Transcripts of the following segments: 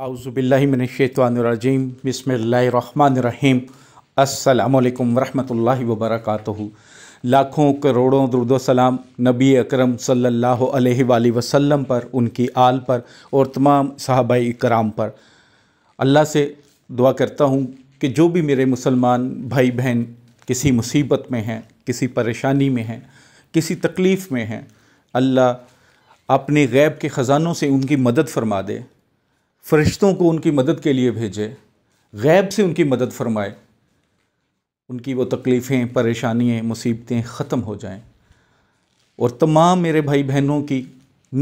आउज़बिल्लिमिनशैतवानरजीम बिसमीम अल्लाम वरहमल वबरक लाखों करोड़ों दुरुदोसलाम नबी अकरम सल्लल्लाहु अलैहि वसल्लम पर उनकी आल पर और तमाम साहब कराम पर अल्लाह से दुआ करता हूँ कि जो भी मेरे मुसलमान भाई बहन किसी मुसीबत में हैं किसी परेशानी में हैं किसी तकलीफ़ में हैं अल्लाह अपने गैब के ख़ज़ानों से उनकी मदद फरमा दे फरिश्तों को उनकी मदद के लिए भेजे गैब से उनकी मदद फरमाए उनकी वो तकलीफ़ें परेशानियाँ मुसीबतें ख़त्म हो जाएं और तमाम मेरे भाई बहनों की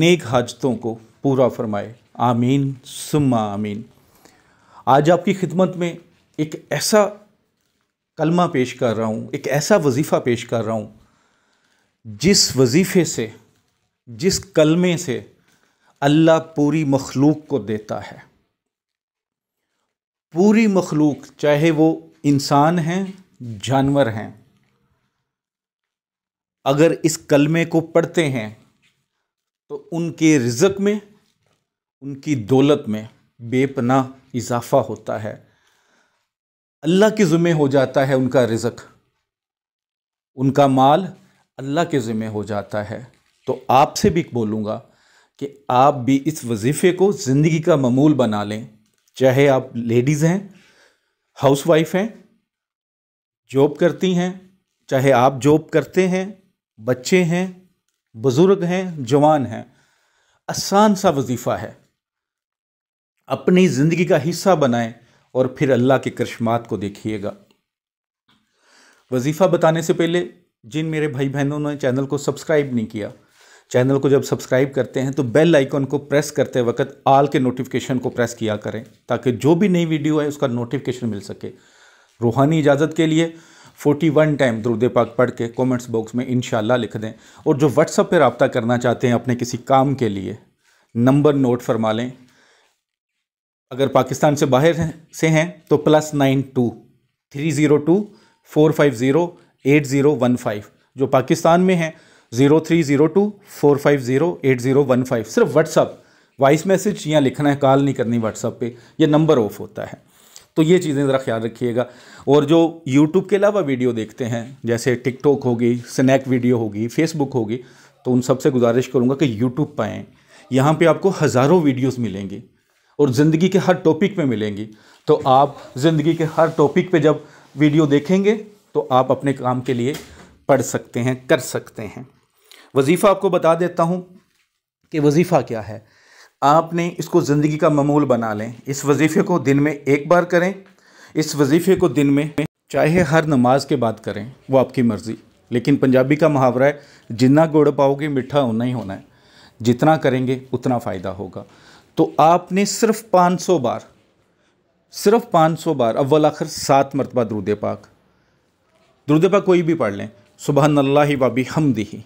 नेक हाजतों को पूरा फरमाए आमीन सुम्मा आमीन आज आपकी खिदमत में एक ऐसा कलमा पेश कर रहा हूँ एक ऐसा वजीफ़ा पेश कर रहा हूँ जिस वजीफ़े से जिस कलमे से अल्लाह पूरी मखलूक को देता है पूरी मखलूक चाहे वो इंसान हैं जानवर हैं अगर इस कलमे को पढ़ते हैं तो उनके रिजक में उनकी दौलत में बेपना इजाफा होता है अल्लाह के ज़िम्मे हो जाता है उनका रिजक उनका माल अल्लाह के ज़िम्मे हो जाता है तो आपसे भी बोलूँगा कि आप भी इस वजीफ़े को ज़िंदगी का ममूल बना लें चाहे आप लेडीज़ हैं हाउस वाइफ हैं जॉब करती हैं चाहे आप जॉब करते हैं बच्चे हैं बुज़ुर्ग हैं जवान हैं आसान सा वजीफ़ा है अपनी ज़िंदगी का हिस्सा बनाएं और फिर अल्लाह के करश्मात को देखिएगा वजीफ़ा बताने से पहले जिन मेरे भाई बहनों ने चैनल को सब्सक्राइब नहीं किया चैनल को जब सब्सक्राइब करते हैं तो बेल आइकन को प्रेस करते वक्त आल के नोटिफिकेशन को प्रेस किया करें ताकि जो भी नई वीडियो है उसका नोटिफिकेशन मिल सके रूहानी इजाज़त के लिए 41 टाइम दुरुद पाक पढ़ के कॉमेंट्स बॉक्स में इन लिख दें और जो व्हाट्सअप पर रबता करना चाहते हैं अपने किसी काम के लिए नंबर नोट फरमा लें अगर पाकिस्तान से बाहर से हैं तो plus nine two three zero two four five zero eight zero one five जो पाकिस्तान में हैं zero three zero two four five zero eight zero one five सिर्फ व्हाट्सअप वॉइस मैसेज या लिखना है कॉल नहीं करनी व्हाट्सअप पे ये नंबर ऑफ होता है तो ये चीज़ें ज़रा ख्याल रखिएगा और जो यूट्यूब के अलावा वीडियो देखते हैं जैसे टिकटॉक होगी स्नैक वीडियो होगी फेसबुक होगी तो उन सबसे गुजारिश करूँगा कि यूट्यूब पर आएँ यहाँ पर आपको हज़ारों वीडियोज़ मिलेंगी और ज़िंदगी के हर टॉपिक पर मिलेंगी तो आप ज़िंदगी के हर टॉपिक पर जब वीडियो देखेंगे तो आप अपने काम के लिए पढ़ सकते हैं कर सकते हैं वजीफ़ा आपको बता देता हूँ कि वजीफ़ा क्या है आपने इसको ज़िंदगी का ममूल बना लें इस वजीफ़े को दिन में एक बार करें इस वजीफ़े को दिन में चाहे हर नमाज के बाद करें वो आपकी मर्ज़ी लेकिन पंजाबी का मुहावरा है जितना गुड़ पाओगे मीठा उन्ना ही होना है जितना करेंगे उतना फ़ायदा होगा तो आपने सिर्फ 500 बार सिर्फ 500 बार अव्वल आखिर सात मरतबा दरूद पाक दरूद पाक कोई भी पढ़ लें सुबह अल्लाह वाबी ही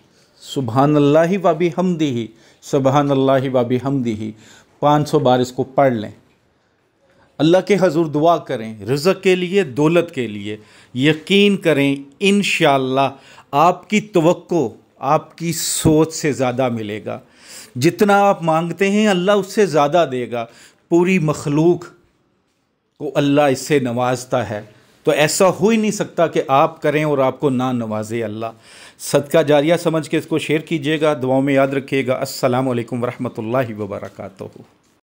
सुबहान अल्लाह वाबी दी ही सुबहान अल्लाह वाबी दी ही पाँच सौ बार इसको पढ़ लें अल्लाह के हजूर दुआ करें रज़क के लिए दौलत के लिए यकीन करें इन आपकी तो आपकी सोच से ज़्यादा मिलेगा जितना आप मांगते हैं अल्लाह उससे ज़्यादा देगा पूरी मखलूक को अल्लाह इससे नवाजता है तो ऐसा हो ही नहीं सकता कि आप करें और आपको ना नवाजे अल्लाह सदका जारिया समझ के इसको शेयर कीजिएगा दुआओं में याद रखिएगा असलकम वरहमल वबरकू